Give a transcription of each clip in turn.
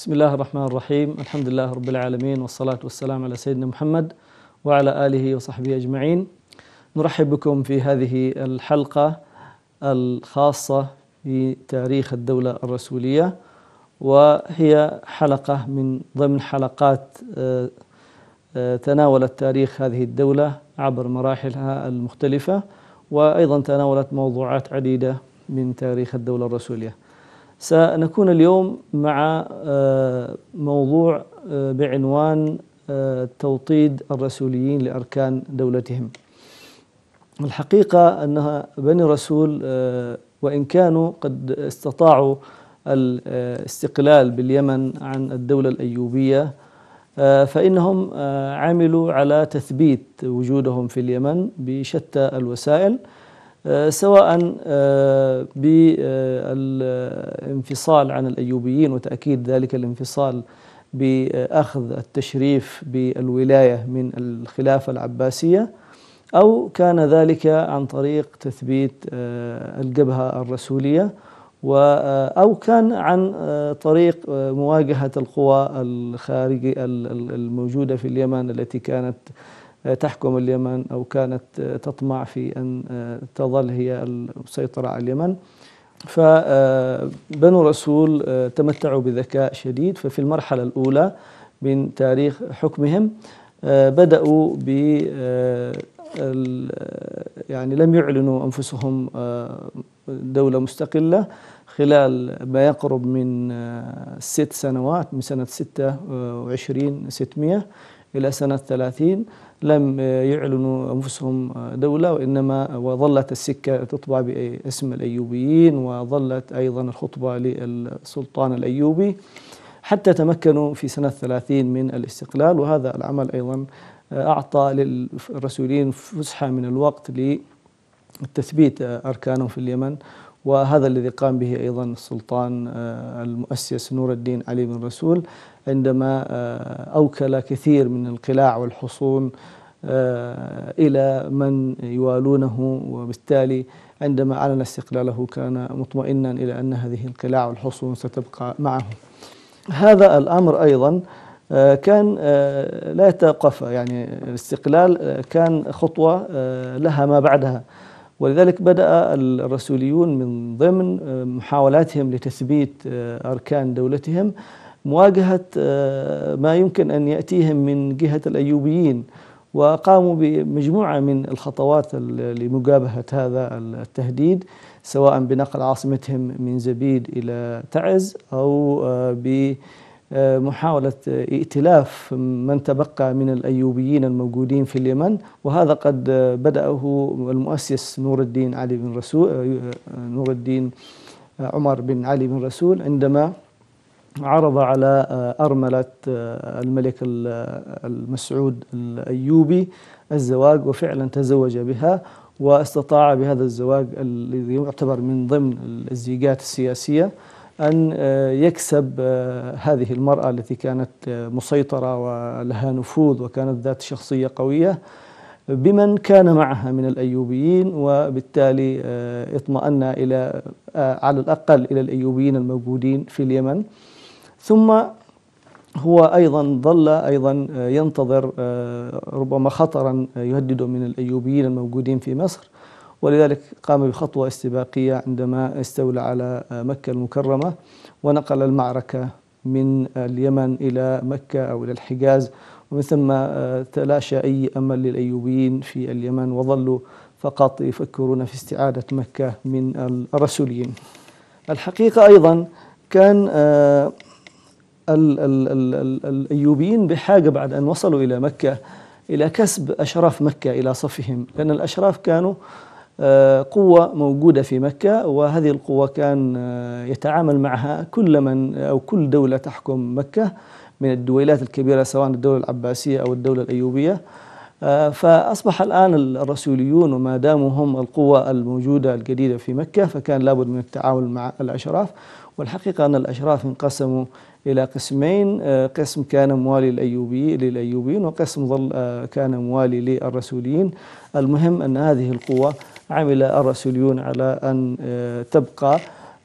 بسم الله الرحمن الرحيم الحمد لله رب العالمين والصلاة والسلام على سيدنا محمد وعلى آله وصحبه أجمعين نرحب بكم في هذه الحلقة الخاصة بتاريخ الدولة الرسولية وهي حلقة من ضمن حلقات تناولت تاريخ هذه الدولة عبر مراحلها المختلفة وأيضا تناولت موضوعات عديدة من تاريخ الدولة الرسولية سنكون اليوم مع آه، موضوع آه، بعنوان آه، توطيد الرسوليين لأركان دولتهم الحقيقة أنها بني رسول وإن كانوا قد استطاعوا الاستقلال باليمن عن الدولة الأيوبية فإنهم عملوا على تثبيت وجودهم في اليمن بشتى الوسائل آه، سواء آه، بالانفصال عن الأيوبيين وتأكيد ذلك الانفصال بأخذ التشريف بالولاية من الخلافة العباسية أو كان ذلك عن طريق تثبيت آه، الجبهة الرسولية أو كان عن طريق مواجهة القوى الخارجية الموجودة في اليمن التي كانت تحكم اليمن أو كانت تطمع في أن تظل هي المسيطرة على اليمن فبنو آه، رسول آه، تمتعوا بذكاء شديد ففي المرحلة الأولى من تاريخ حكمهم آه، بدأوا ب يعني لم يعلنوا أنفسهم دولة مستقلة خلال ما يقرب من ست سنوات من سنة 26 600 إلى سنة 30 لم يعلنوا أنفسهم دولة وإنما وظلت السكة تطبع باسم الأيوبيين وظلت أيضا الخطبة للسلطان الأيوبي حتى تمكنوا في سنة 30 من الاستقلال وهذا العمل أيضا أعطى للرسولين فسحة من الوقت لتثبيت أركانهم في اليمن وهذا الذي قام به أيضا السلطان آه، المؤسس نور الدين علي بن رسول عندما آه، أوكل كثير من القلاع والحصون آه، إلى من يوالونه وبالتالي عندما أعلن استقلاله كان مطمئنا إلى أن هذه القلاع والحصون ستبقى معه هذا الأمر أيضا كان لا يتوقف يعني الاستقلال كان خطوة لها ما بعدها ولذلك بدأ الرسوليون من ضمن آه، محاولاتهم لتثبيت آه، أركان دولتهم مواجهة آه، ما يمكن أن يأتيهم من جهة الأيوبيين وقاموا بمجموعة من الخطوات لمجابهة هذا التهديد سواء بنقل عاصمتهم من زبيد إلى تعز أو ب آه، محاولة آه، ائتلاف من تبقى من الأيوبيين الموجودين في اليمن وهذا قد آه، بدأه المؤسس نور الدين علي بن رسول نور الدين عمر بن علي بن رسول عندما عرض على أرملة الملك المسعود الأيوبي الزواج وفعلا تزوج بها واستطاع بهذا الزواج الذي يعتبر من ضمن الزيجات السياسية أن آه، يكسب آه، هذه المرأة التي كانت آه، مسيطرة ولها نفوذ وكانت ذات شخصية قوية بمن كان معها من الأيوبيين وبالتالي اطمأن إلى على الأقل إلى الأيوبيين الموجودين في اليمن ثم هو أيضا ظل أيضا ينتظر ربما خطرا يهدده من الأيوبيين الموجودين في مصر ولذلك قام بخطوة استباقية عندما استولى على مكة المكرمة ونقل المعركة من اليمن إلى مكة أو إلى الحجاز ومن ثم آه، تلاشى أي أمل للأيوبيين في اليمن وظلوا فقط يفكرون في استعادة مكة من الرسولين الحقيقة أيضا كان آه، الأيوبيين بحاجة بعد أن وصلوا إلى مكة إلى كسب أشراف مكة إلى صفهم لأن الأشراف كانوا آه، قوة موجودة في مكة وهذه القوة كان آه، يتعامل معها كل من أو كل دولة تحكم مكة من الدويلات الكبيرة سواء الدولة العباسية أو الدولة الأيوبية آه، فأصبح الآن الرسوليون وما داموا هم القوة الموجودة الجديدة في مكة فكان لابد من التعاون مع الأشراف والحقيقة أن الأشراف انقسموا إلى قسمين قسم كان موالي الأيوبي للأيوبيين وقسم ظل كان موالي للرسوليين المهم أن هذه القوة عمل الرأسوليون على أن آه، تبقى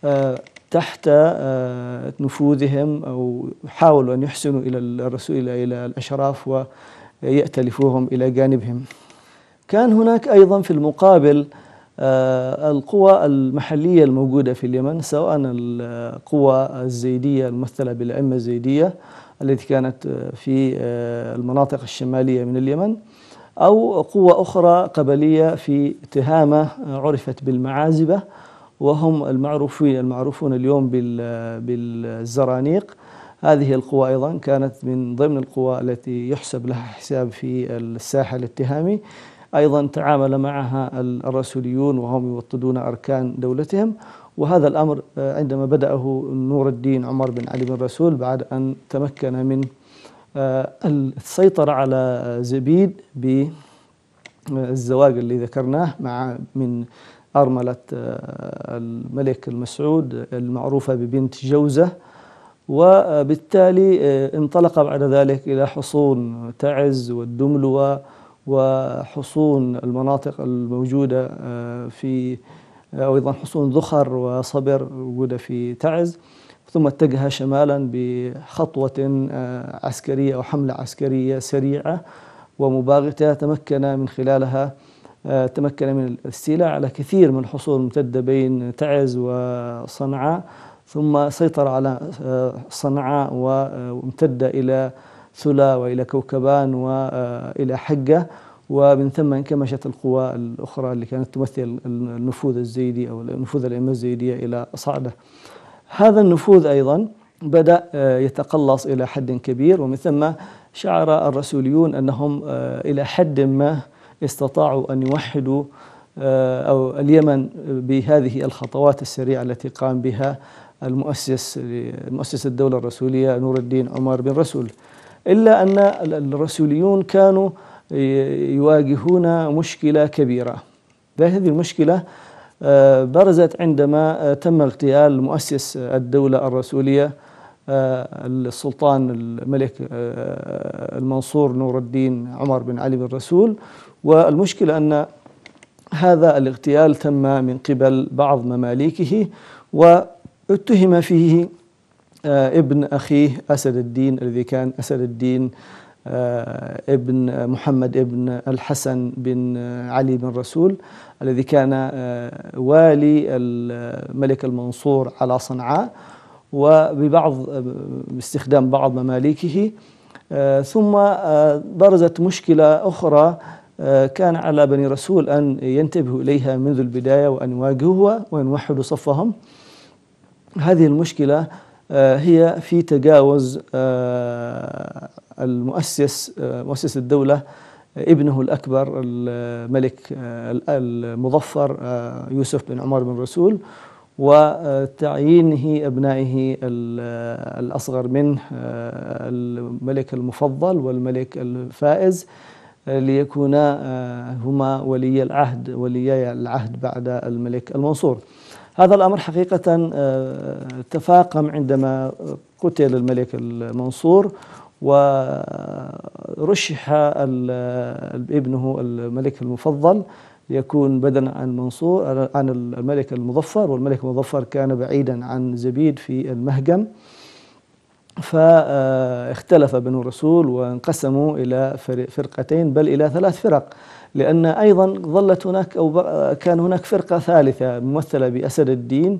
آه، تحت آه، نفوذهم أو حاولوا أن يحسنوا إلى الرسول إلى الأشراف ويأتلفوهم إلى جانبهم كان هناك أيضا في المقابل القوى المحلية الموجودة في اليمن سواء القوى الزيدية الممثلة بالأئمة الزيدية التي كانت في المناطق الشمالية من اليمن أو قوة أخرى قبلية في تهامة عرفت بالمعازبة وهم المعروفين المعروفون اليوم بالزرانيق هذه القوى أيضا كانت من ضمن القوى التي يحسب لها حساب في الساحل التهامي أيضا تعامل معها الرسوليون وهم يوطدون أركان دولتهم وهذا الأمر آه، عندما بدأه نور الدين عمر بن علي بن رسول بعد أن تمكن من آه، السيطرة على زبيد بالزواج اللي ذكرناه مع من أرملة آه، الملك المسعود المعروفة ببنت جوزة وبالتالي آه، انطلق بعد ذلك إلى حصون تعز والدملوة وحصون المناطق الموجودة في أو أيضا حصون ذخر وصبر موجودة في تعز ثم اتجه شمالا بخطوة آه، عسكرية أو حملة عسكرية سريعة ومباغتة تمكن من خلالها آه، تمكن من الاستيلاء على كثير من الحصول الممتدة بين تعز وصنعاء ثم سيطر على آه، صنعاء وامتد إلى ثلا وإلى كوكبان وإلى حقة ومن ثم انكمشت القوى الأخرى اللي كانت تمثل النفوذ الزيدي أو نفوذ الأئمة الزيدية إلى صعدة هذا النفوذ أيضا بدأ آه، يتقلص إلى حد كبير ومن ثم شعر الرسوليون أنهم آه، إلى حد ما استطاعوا أن يوحدوا آه، أو اليمن بهذه الخطوات السريعة التي قام بها المؤسس مؤسس الدولة الرسولية نور الدين عمر بن رسول إلا أن الرسوليون كانوا يواجهون مشكلة كبيرة هذه المشكلة آه، برزت عندما آه، تم اغتيال مؤسس الدولة الرسولية آه، السلطان الملك المنصور نور الدين عمر بن علي بن رسول والمشكلة أن هذا الاغتيال تم من قبل بعض مماليكه واتهم فيه ابن أخيه أسد الدين الذي كان أسد الدين آه، ابن محمد ابن الحسن بن علي بن رسول الذي كان آه، والي الملك المنصور على صنعاء وببعض آه، باستخدام بعض مماليكه ثم برزت مشكلة أخرى كان على بني رسول أن ينتبهوا إليها منذ البداية وأن يواجهوها وأن يوحدوا صفهم هذه المشكلة هي في تجاوز المؤسس مؤسس الدولة ابنه الأكبر الملك المظفر يوسف بن عمر بن رسول وتعيينه أبنائه الأصغر منه الملك المفضل والملك الفائز ليكونا هما ولي العهد وليا العهد بعد الملك المنصور هذا الأمر حقيقة آه، تفاقم عندما قتل الملك المنصور ورشح ابنه الملك المفضل ليكون بدلا عن منصور عن الملك المظفر والملك المظفر كان بعيدا عن زبيد في المهجم فاختلف بنو الرسول وانقسموا الى فرقتين بل الى ثلاث فرق لان ايضا ظلت هناك او كان هناك فرقه ثالثه ممثله باسد الدين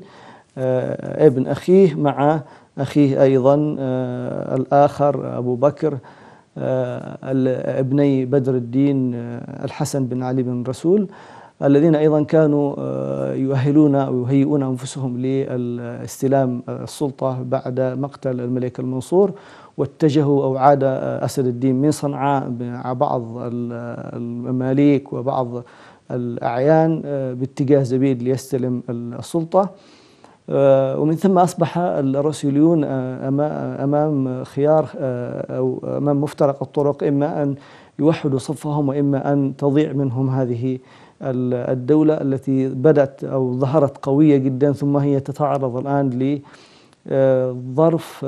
آه، ابن اخيه مع أخيه أيضا آه، الآخر أبو بكر آه، ابني بدر الدين آه، الحسن بن علي بن رسول الذين أيضا كانوا يؤهلون ويهيئون أنفسهم لاستلام السلطة بعد مقتل الملك المنصور واتجهوا أو عاد أسد الدين من صنعاء مع بعض المماليك وبعض الأعيان باتجاه زبيد ليستلم السلطة آه، ومن ثم أصبح الروسيليون آه، أمام خيار آه، أو أمام مفترق الطرق إما أن يوحدوا صفهم وإما أن تضيع منهم هذه الدولة التي بدأت أو ظهرت قوية جدا ثم هي تتعرض الآن لظرف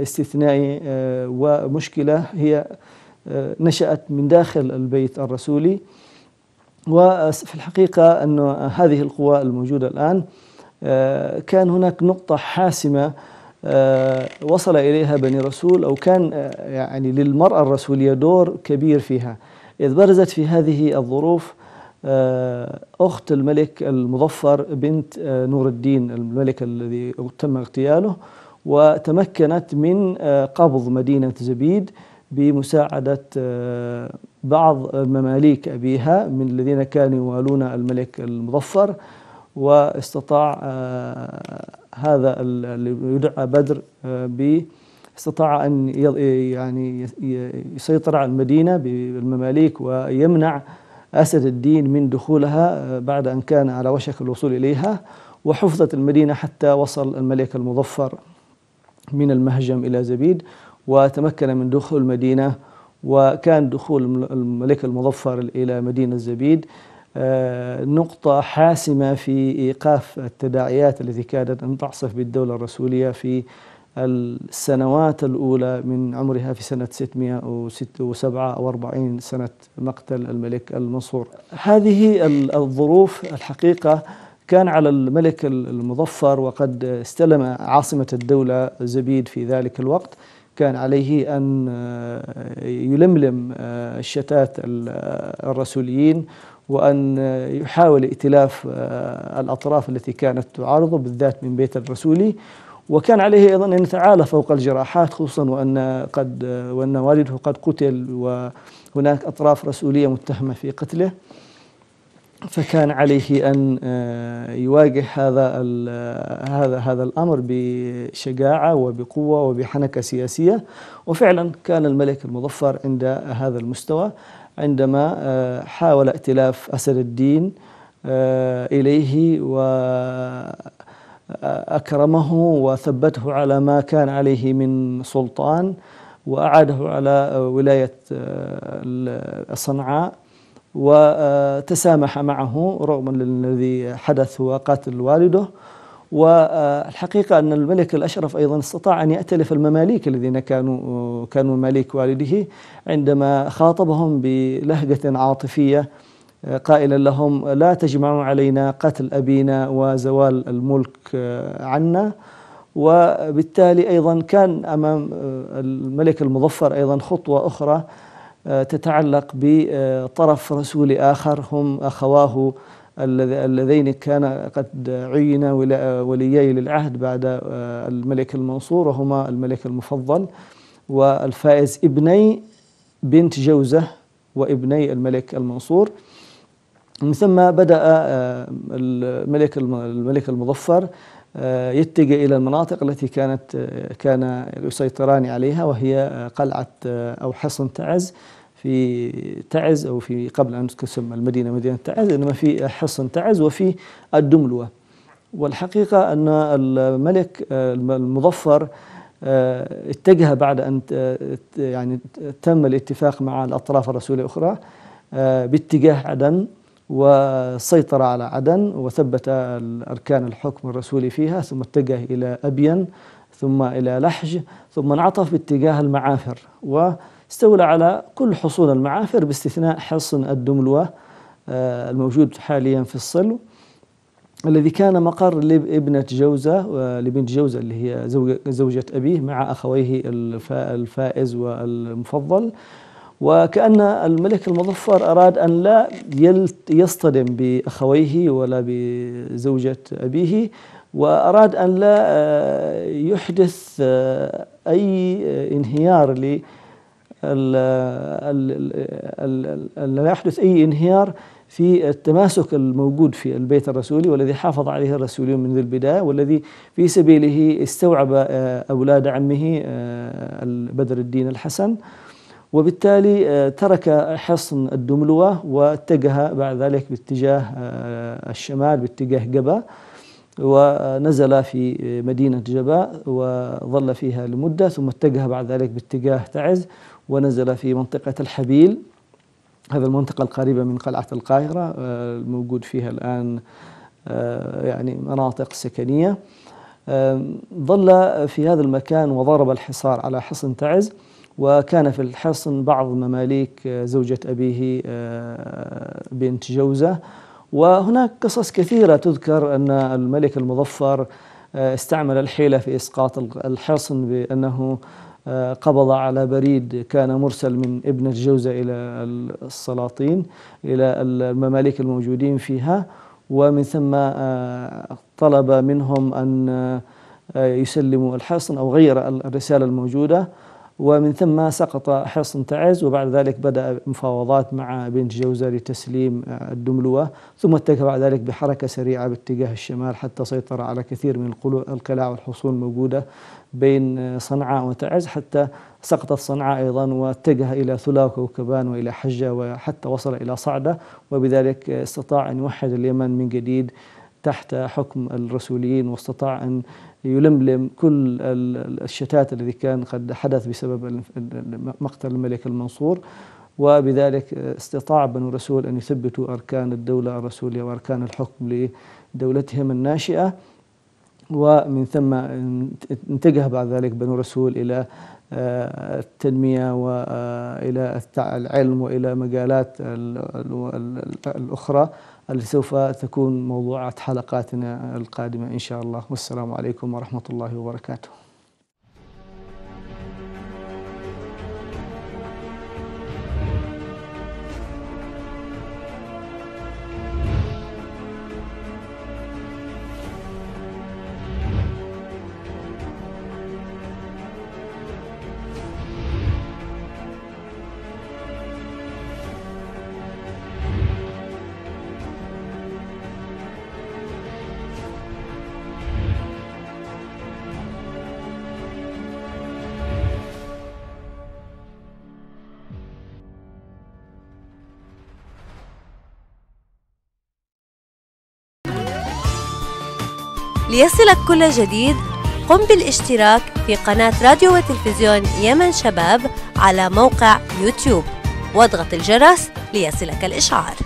استثنائي ومشكلة هي نشأت من داخل البيت الرسولي وفي الحقيقة أن هذه القوى الموجودة الآن آه، كان هناك نقطة حاسمة آه، وصل إليها بني رسول أو كان آه، يعني للمرأة الرسولية دور كبير فيها إذ برزت في هذه الظروف أخت الملك المظفر بنت نور الدين الملك الذي تم اغتياله وتمكنت من قبض مدينة زبيد بمساعدة بعض مماليك أبيها من الذين كانوا يوالون الملك المظفر واستطاع آه، هذا اللي يدعى بدر آه، ب استطاع ان يعني يسيطر على المدينه بالمماليك ويمنع اسد الدين من دخولها آه، بعد ان كان على وشك الوصول اليها وحفظت المدينه حتى وصل الملك المظفر من المهجم الى زبيد وتمكن من دخول المدينه وكان دخول الملك المظفر الى مدينه زبيد آه، نقطة حاسمة في إيقاف التداعيات التي كادت أن تعصف بالدولة الرسولية في السنوات الأولى من عمرها في سنة 647 سنة مقتل الملك المنصور هذه الظروف الحقيقة كان على الملك المظفر وقد استلم عاصمة الدولة زبيد في ذلك الوقت كان عليه أن آه، يلملم آه، الشتات الرسوليين وأن يحاول ائتلاف آه، الأطراف التي كانت تعارضه بالذات من بيت الرسولي وكان عليه أيضا أن يتعالى فوق الجراحات خصوصا وأن قد آه، وأن والده قد قتل وهناك أطراف رسولية متهمة في قتله فكان عليه أن آه، يواجه هذا هذا هذا الأمر بشجاعة وبقوة وبحنكة سياسية وفعلا كان الملك المظفر عند هذا المستوى عندما آه، حاول ائتلاف أسد الدين آه، إليه وأكرمه آه، وثبته على ما كان عليه من سلطان وأعاده على ولاية صنعاء وتسامح معه رغم الذي حدث وقتل والده والحقيقة أن الملك الأشرف أيضا استطاع أن يأتلف المماليك الذين كانوا كانوا مماليك والده عندما خاطبهم بلهجة عاطفية قائلا لهم لا تجمعوا علينا قتل أبينا وزوال الملك عنا وبالتالي أيضا كان أمام الملك المظفر أيضا خطوة أخرى تتعلق بطرف رسول آخر هم أخواه اللذين كان قد عينا وليي للعهد بعد آه، الملك المنصور وهما الملك المفضل والفائز ابني بنت جوزة وابني الملك المنصور من ثم بدأ آه، الملك الملك المظفر آه، يتجه إلى المناطق التي كانت كان يسيطران عليها وهي قلعة أو حصن تعز في تعز أو في قبل أن تسمى المدينة مدينة تعز إنما في حصن تعز وفي الدملوة والحقيقة أن الملك المظفر آه، اتجه بعد أن يعني تم الاتفاق مع الأطراف الرسولية الأخرى آه، باتجاه عدن وسيطر على عدن وثبت أركان الحكم الرسولي فيها ثم اتجه إلى أبين ثم إلى لحج ثم انعطف باتجاه المعافر و استولى على كل حصون المعافر باستثناء حصن الدملوة آه، الموجود حاليا في الصلو الذي كان مقر لابنة جوزة لبنت جوزة اللي هي زوجة أبيه مع أخويه الفائز والمفضل وكأن الملك المظفر أراد أن لا يصطدم بأخويه ولا بزوجة أبيه وأراد أن لا آه، يحدث آه، أي انهيار لا يحدث أي انهيار في التماسك الموجود في البيت الرسولي والذي حافظ عليه الرسوليون منذ البداية والذي في سبيله استوعب آه، أولاد عمه آه، بدر الدين الحسن وبالتالي آه، ترك حصن الدملوة واتجه بعد ذلك باتجاه الشمال باتجاه جبا ونزل في مدينة جبا وظل فيها لمدة ثم اتجه بعد ذلك باتجاه تعز ونزل في منطقة الحبيل هذا المنطقة القريبة من قلعة القاهرة الموجود آه، فيها الآن آه، يعني مناطق سكنية آه، ظل في هذا المكان وضرب الحصار على حصن تعز وكان في الحصن بعض مماليك زوجة أبيه بنت جوزة وهناك قصص كثيرة تذكر أن الملك المظفر استعمل الحيلة في إسقاط الحصن بأنه قبض على بريد كان مرسل من ابن الجوزة إلى السلاطين إلى المماليك الموجودين فيها ومن ثم آه، طلب منهم أن آه، يسلموا الحصن أو غير الرسالة الموجودة ومن ثم سقط حصن تعز وبعد ذلك بدأ مفاوضات مع بنت جوزة لتسليم آه، الدملوة ثم اتجه بعد ذلك بحركة سريعة باتجاه الشمال حتى سيطر على كثير من القلاع والحصون الموجودة بين آه، صنعاء وتعز حتى سقطت صنعاء أيضا واتجه إلى ثلا وكوكبان وإلى حجة وحتى وصل إلى صعدة وبذلك استطاع أن يوحد اليمن من جديد تحت حكم الرسوليين واستطاع أن يلملم كل الشتات الذي كان قد حدث بسبب مقتل الملك المنصور وبذلك استطاع بنو رسول أن يثبتوا أركان الدولة الرسولية وأركان الحكم لدولتهم الناشئة ومن ثم اتجه بعد ذلك بنو رسول إلى آه، التنمية وإلى آه، العلم وإلى مجالات الأخرى التي سوف تكون موضوعات حلقاتنا القادمة إن شاء الله والسلام عليكم ورحمة الله وبركاته ليصلك كل جديد قم بالاشتراك في قناة راديو وتلفزيون يمن شباب على موقع يوتيوب واضغط الجرس ليصلك الإشعار